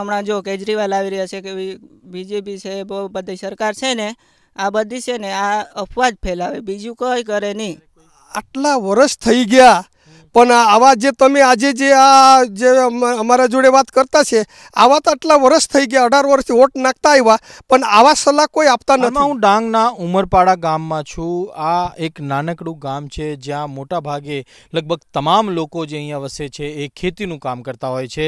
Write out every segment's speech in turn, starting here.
હમણાં જો કેજરીવાલ આવી રહ્યા છે કે બીજેપી છે બહુ બધી સરકાર છે ને આ બધી છે ને આ અફવાજ ફેલાવે બીજું કંઈ કરે નહીં આટલા વર્ષ થઈ ગયા પણ આવા જે તમે આજે જે આ જે અમારા જોડે વાત કરતા છે આવા તો આટલા વર્ષ થઈ ગયા અઢાર વર્ષથી વોટ નાખતા આવ્યા પણ આવા સલાહ કોઈ આપતા નથી હું ડાંગના ઉમરપાડા ગામમાં છું આ એક નાનકડું ગામ છે જ્યાં મોટા ભાગે લગભગ તમામ લોકો જે અહીંયા વસે છે એ ખેતીનું કામ કરતા હોય છે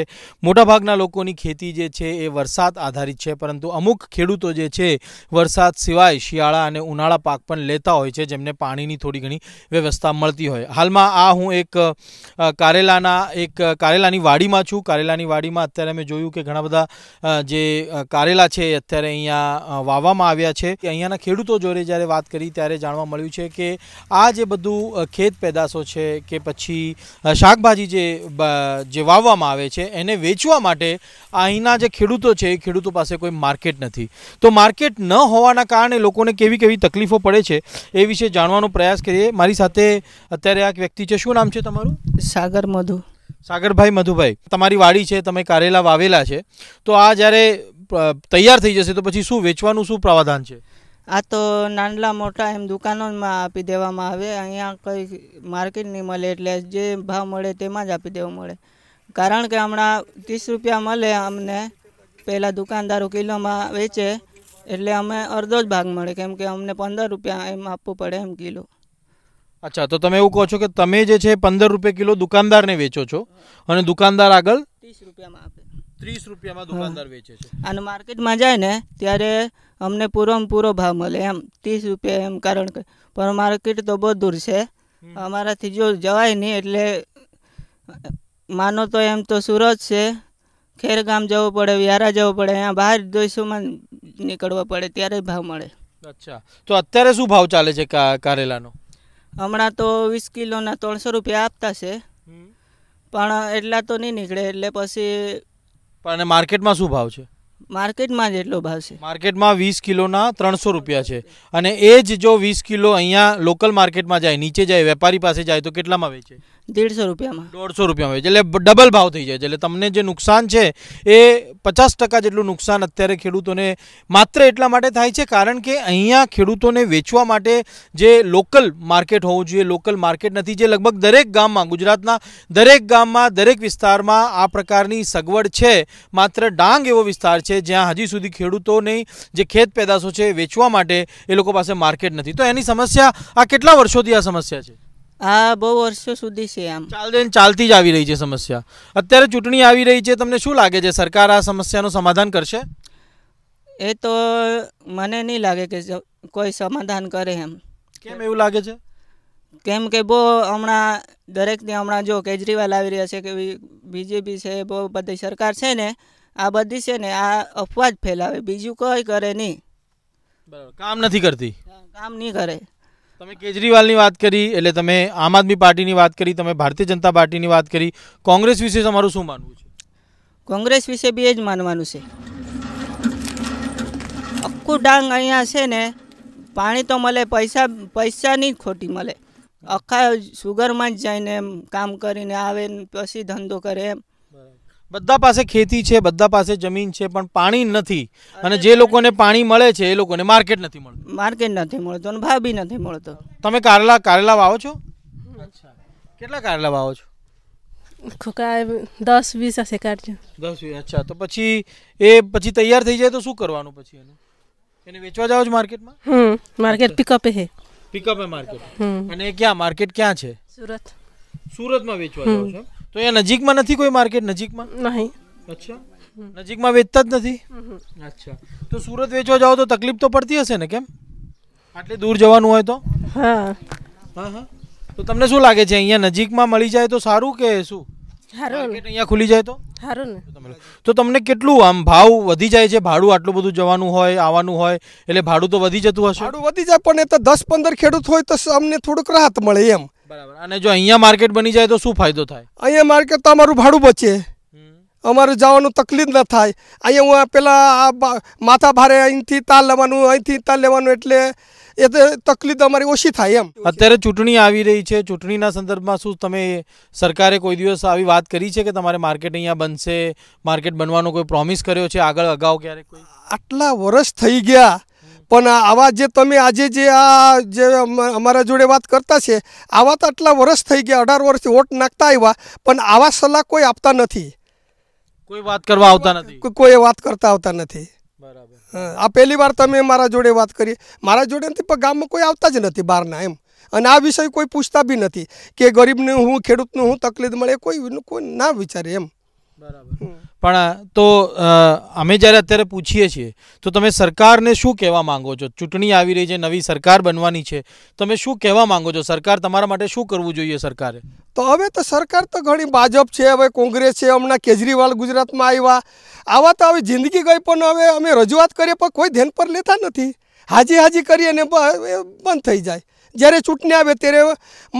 મોટાભાગના લોકોની ખેતી જે છે એ વરસાદ આધારિત છે પરંતુ અમુક ખેડૂતો જે છે વરસાદ સિવાય શિયાળા અને ઉનાળા પાક પણ લેતા હોય છે જેમને પાણીની થોડી ઘણી વ્યવસ્થા મળતી હોય હાલમાં આ હું એક કારેલાના એક કારેલાની વાડીમાં છું કારેલાની વાડીમાં અત્યારે મેં જોયું કે ઘણા બધા જે કારેલા છે અત્યારે અહીંયા વાવવામાં આવ્યા છે અહીંયાના ખેડૂતો જોડે જ્યારે વાત કરી ત્યારે જાણવા મળ્યું છે કે આ જે બધું ખેત પેદાશો છે કે પછી શાકભાજી જે જે વાવવામાં આવે છે એને વેચવા માટે અહીંના જે ખેડૂતો છે એ ખેડૂતો પાસે કોઈ માર્કેટ નથી તો માર્કેટ ન હોવાના કારણે લોકોને કેવી કેવી તકલીફો પડે છે એ વિશે જાણવાનો પ્રયાસ કરીએ મારી સાથે અત્યારે આ વ્યક્તિ છે શું નામ છે તમારું તમારું સાગર મધુ સાગરભાઈ મધુભાઈ તમારી વાડી છે તમે કારેલા વાવેલા છે તો આ જ્યારે તૈયાર થઈ જશે તો પછી શું વેચવાનું શું પ્રાવધાન છે આ તો નાનલા મોટા એમ દુકાનોમાં આપી દેવામાં આવે અહીંયા કંઈ માર્કેટ નહીં મળે એટલે જે ભાવ મળે તેમાં જ આપી દેવા મળે કારણ કે હમણાં ત્રીસ રૂપિયા મળે અમને પહેલાં દુકાનદારો કિલોમાં વેચે એટલે અમે અડધો જ ભાગ મળે કેમ કે અમને પંદર રૂપિયા એમ આપવું પડે એમ કિલો અચ્છા તો તમે એવું કહો છો કે તમે જે છે પંદર રૂપિયા કિલો દુકાનદારને વેચો છો અને દુકાનદાર આગળ ત્રીસ રૂપિયામાં આપે ત્રીસ રૂપિયામાં દુકાનદાર વેચે છે અને માર્કેટમાં જાય ને ત્યારે અમને પૂરોમાં પૂરો ભાવ મળે એમ ત્રીસ રૂપિયા એમ કારણ કે પણ માર્કેટ તો બહુ દૂર છે અમારાથી જો જવાય નહીં એટલે માનો તો એમ તો સુરત છે ખેર ગામ જવું પડે વ્યારા જવું પડે અહીંયા બહાર દેશોમાં નીકળવા પડે ત્યારે ભાવ મળે અચ્છા તો અત્યારે શું ભાવ ચાલે છે કારેલાનો હમણાં તો વીસ કિલોના ત્રણસો રૂપિયા આપતા છે પણ એટલા તો નહીં નીકળે એટલે પછી પણ માર્કેટમાં શું ભાવ છે માર્કેટમાં જ એટલો ભાવ છે માર્કેટમાં વીસ કિલોના ત્રણસો રૂપિયા છે અને એ જ જો વીસ કિલો અહીંયા લોકલ માર્કેટમાં જાય નીચે જાય વેપારી પાસે જાય તો કેટલામાં વેચે દેડસો રૂપિયામાં દોઢસો રૂપિયામાં એટલે ડબલ ભાવ થઈ જાય છે એટલે તમને જે નુકસાન છે એ પચાસ ટકા જેટલું નુકસાન અત્યારે ખેડૂતોને માત્ર એટલા માટે થાય છે કારણ કે અહીંયા ખેડૂતોને વેચવા માટે જે લોકલ માર્કેટ હોવું જોઈએ લોકલ માર્કેટ નથી જે લગભગ દરેક ગામમાં ગુજરાતના દરેક ગામમાં દરેક વિસ્તારમાં આ પ્રકારની સગવડ છે માત્ર ડાંગ એવો વિસ્તાર છે જ્યાં હજી સુધી ખેડૂતોની જે ખેત પેદાશો છે વેચવા માટે એ લોકો પાસે માર્કેટ નથી તો એની સમસ્યા આ કેટલા વર્ષોથી આ સમસ્યા છે આ બહુ વર્ષો સુધી છે આમ ચાલતી ચાલતી જ આવી રહી છે સમસ્યા અત્યારે ચૂંટણી આવી રહી છે તમને શું લાગે છે સરકાર આ સમસ્યાનું સમાધાન કરશે એ તો મને નહીં લાગે કે કોઈ સમાધાન કરે એમ કેમ એવું લાગે છે કેમ કે બહુ હમણાં દરેકને હમણાં જો કેજરીવાલ આવી રહ્યા છે કે બીજેપી છે બહુ બધી સરકાર છે ને આ બધી છે ને આ અફવાજ ફેલાવે બીજું કોઈ કરે નહીં બરાબર કામ નથી કરતી કામ નહીં કરે તમે કેજરીવાલની વાત કરી એટલે તમે આમ આદમી પાર્ટીની વાત કરી તમે ભારતીય જનતા પાર્ટીની વાત કરી કોંગ્રેસ વિશે તમારું શું માનવું છે કોંગ્રેસ વિશે બી એ જ માનવાનું છે આખું ડાંગ અહીંયા છે ને પાણી તો મળે પૈસા પૈસાની જ ખોટી મળે આખા સુગરમાં જ જઈને કામ કરીને આવે ને પછી ધંધો કરે એમ બધા પાસે ખેતી છે બધા પાસે જમીન છે પણ પાણી નથી અને જે લોકોને પાણી મળે છે એ લોકોને માર્કેટ નથી મળતું માર્કેટ નથી મળતો અને ભાવ બી નથી મળતો તમે કારેલા કારેલા વાવો છો અચ્છા કેટલા કારેલા વાવો છો દસ વીસ હશે કાઢજો દસ વીસ અચ્છા તો પછી એ પછી તૈયાર થઈ જાય તો શું કરવાનું પછી એનું એને વેચવા જાવ છો માર્કેટમાં હમ માર્કેટ પિકઅપ હે પિકઅપ હે માર્કેટ અને ક્યાં માર્કેટ ક્યાં છે સુરત સુરતમાં વેચવા જાવ છો તો એ નજીકમાં નથી કોઈ માર્કેટ નજીકમાં નહીં અચ્છા નજીકમાં વેચતા જ નથી અચ્છા તો સુરત વેચવા જાઓ તો તકલીફ તો પડતી હશે ને કેમ આટલી દૂર જવાનું હોય તો હા હા હા તો તમને શું લાગે છે અહીંયા નજીકમાં મળી જાય તો સારું કે શું સારું અહીંયા ખુલી જાય તો સારું ને તો તમને કેટલું આમ ભાવ વધી જાય છે ભાડું આટલું બધું જવાનું હોય આવવાનું હોય એટલે ભાડું તો વધી જતું હશે ભાડું વધી જાય પણ એ તો દસ પંદર ખેડૂત હોય તો અમને થોડુંક રાહત મળે એમ બરાબર અને જો અહીંયા માર્કેટ બની જાય તો શું ફાયદો થાય અહીંયા માર્કેટ તો અમારું ભાડું બચે અમારે જવાનું તકલીફ ન થાય અહીંયા હું પહેલાં માથા ભારે અહીંથી તાર લેવાનું અહીંથી તાર લેવાનું એટલે એ તો તકલીફ અમારી ઓછી થાય એમ અત્યારે ચૂંટણી આવી રહી છે ચૂંટણીના સંદર્ભમાં શું તમે સરકારે કોઈ દિવસ આવી વાત કરી છે કે તમારે માર્કેટ અહીંયા બનશે માર્કેટ બનવાનો કોઈ પ્રોમિસ કર્યો છે આગળ અગાઉ ક્યારેક આટલા વર્ષ થઈ ગયા પણ આવા જે તમે આજે જે આ જે અમારા જોડે વાત કરતા છે આવા તો આટલા વર્ષ થઈ ગયા અઢાર વર્ષથી વોટ નાખતા આવ્યા પણ આવા સલાહ કોઈ આપતા નથી કોઈ વાત કરવા આવતા નથી કોઈ વાત કરતા આવતા નથી બરાબર આ પહેલી વાર તમે મારા જોડે વાત કરી મારા જોડે નથી પણ ગામમાં કોઈ આવતા જ નથી બહારના એમ અને આ વિષય કોઈ પૂછતા બી નથી કે ગરીબને હું ખેડૂતનું હું તકલીફ મળે કોઈ કોઈ ના વિચારે એમ પણ તો અમે જ્યારે અત્યારે પૂછીએ છીએ તો તમે સરકારને શું કહેવા માંગો છો ચૂંટણી આવી રહી છે નવી સરકાર બનવાની છે તમે શું કહેવા માંગો છો સરકાર તમારા માટે શું કરવું જોઈએ સરકારે તો હવે તો સરકાર તો ઘણી ભાજપ છે હવે કોંગ્રેસ છે હમણાં કેજરીવાલ ગુજરાતમાં આવ્યા આવા તો હવે જિંદગી ગઈ પણ હવે અમે રજૂઆત કરીએ પણ કોઈ ધ્યાન પર લેતા નથી હાજી હાજી કરીએ ને બંધ થઈ જાય જ્યારે ચૂંટણી આવે ત્યારે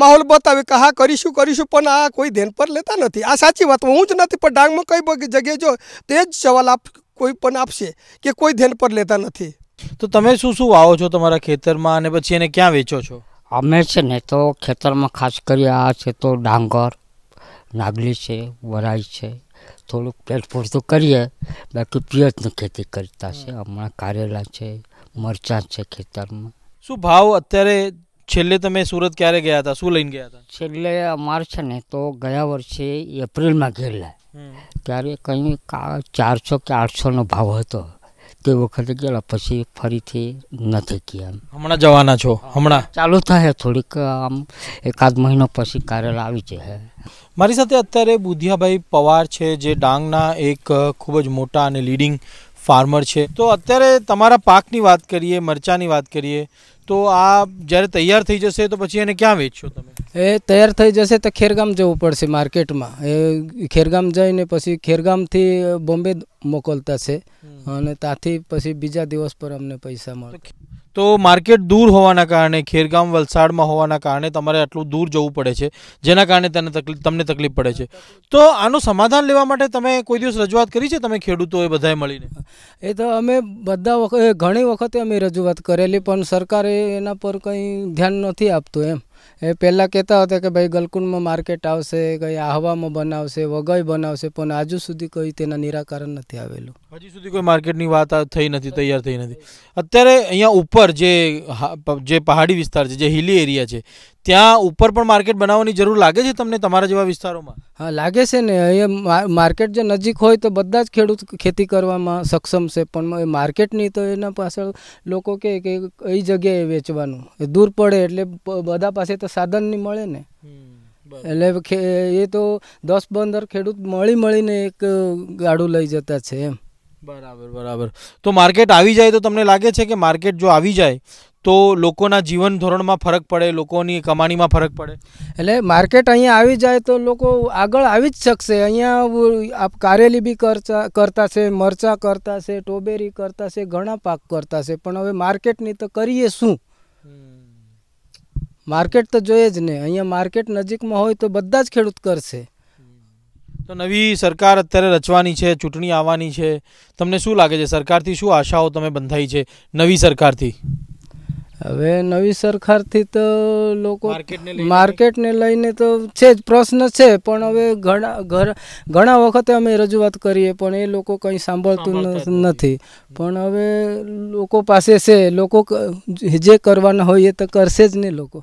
માહોલ બતાવે કે હા કરીશું કરીશું પણ આ કોઈ ધ્યાન પર લેતા નથી આ સાચી વાત હું જ નથી પણ ડાંગમાં કઈ જગ્યાએ જો તે જ સવાલ આપ કોઈ પણ આપશે કે કોઈ ધ્યાન પર લેતા નથી તો તમે શું શું વાવો છો તમારા ખેતરમાં અને પછી એને ક્યાં વેચો છો અમે છે ને તો ખેતરમાં ખાસ કરી આ છે તો ડાંગર નાગલી છે વરાઈ છે થોડુંક પેટ પૂરતું કરીએ બાકી પિયતની ખેતી કરતા છે હમણાં કારેલા છે મરચાં છે ખેતરમાં શું ભાવ અત્યારે છેલ્લે તમે સુરત ક્યારે ગયા હતા શું લઈને ગયા હતા છેલ્લે અમારે છે ને તો ગયા વર્ષે એપ્રિલમાં ગયેલા ત્યારે કંઈ ચારસો કે આઠસોનો ભાવ હતો તે વખતે ગયેલા પછી ફરીથી નથી ગયા હમણાં જવાના છો હમણાં ચાલુ થાય થોડીક આમ એકાદ મહિનો પછી કાર્યાલય આવી છે મારી સાથે અત્યારે બુધિયાભાઈ પવાર છે જે ડાંગના એક ખૂબ જ મોટા અને લીડિંગ ફાર્મર છે તો અત્યારે તમારા પાકની વાત કરીએ મરચાની વાત કરીએ તો આ જ્યારે તૈયાર થઈ જશે તો પછી એને ક્યાં વેચશો તમે એ તૈયાર થઈ જશે તો ખેરગામ જવું પડશે માર્કેટમાં એ ખેરગામ જઈને પછી ખેરગામથી બોમ્બે મોકલતા છે અને ત્યાંથી પછી બીજા દિવસ પર અમને પૈસા મળે તો માર્કેટ દૂર હોવાના કારણે ખેરગામ વલસાડમાં હોવાના કારણે તમારે આટલું દૂર જવું પડે છે જેના કારણે તેને તકલીફ તમને તકલીફ પડે છે તો આનું સમાધાન લેવા માટે તમે કોઈ દિવસ રજૂઆત કરી છે તમે ખેડૂતો એ બધાએ મળીને એ તો અમે બધા વખતે ઘણી વખતે અમે રજૂઆત કરેલી પણ સરકારે એના પર કંઈ ધ્યાન નથી આપતું એમ એ પહેલાં કહેતા હતા કે ભાઈ ગલકુંડમાં માર્કેટ આવશે કંઈ આહવામાં બનાવશે વગઈ બનાવશે પણ હજુ સુધી કોઈ તેના નિરાકરણ નથી આવેલું હજી સુધી કોઈ માર્કેટની વાત થઈ નથી તૈયાર થઈ નથી અત્યારે અહીંયા ઉપર જે જે પહાડી વિસ્તાર છે જે હિલી એરિયા છે ત્યાં ઉપર પણ માર્કેટ બનાવવાની જરૂર લાગે છે તમને તમારા જેવા વિસ્તારોમાં હા લાગે છે ને અહીંયા માર્કેટ જે નજીક હોય તો બધા જ ખેડૂત ખેતી કરવામાં સક્ષમ છે પણ માર્કેટની તો એના પાછળ લોકો કે કઈ જગ્યાએ વેચવાનું એ દૂર પડે એટલે બધા પાસે તો સાધન નહીં મળે ને એટલે એ તો દસ પંદર ખેડૂત મળી મળીને એક ગાડું લઈ જતા છે એમ બરાબર બરાબર તો માર્કેટ આવી જાય તો તમને લાગે છે કે માર્કેટ જો આવી જાય તો લોકોના જીવન ધોરણમાં ફરક પડે લોકોની કમાણીમાં ફરક પડે એટલે માર્કેટ અહીંયા આવી જાય તો લોકો આગળ આવી જ શકશે અહીંયા કારેલી બી કરતા કરતા છે મરચાં કરતા છે ટોબેરી કરતા છે ઘણા પાક કરતા છે પણ હવે માર્કેટની તો કરીએ શું માર્કેટ તો જોઈએ જ ને અહીંયા માર્કેટ નજીકમાં હોય તો બધા જ ખેડૂત કરશે તો નવી સરકાર અત્યારે રચવાની છે ચૂંટણી આવવાની છે તમને શું લાગે છે સરકારથી શું આશાઓ તમે બંધાઈ છે નવી સરકારથી હવે નવી સરકારથી તો લોકો માર્કેટને લઈને તો છે જ પ્રશ્ન છે પણ હવે ઘણા ઘણા વખતે અમે રજૂઆત કરીએ પણ એ લોકો કંઈ સાંભળતું નથી પણ હવે લોકો પાસે છે લોકો જે કરવાના હોય એ તો કરશે જ ને લોકો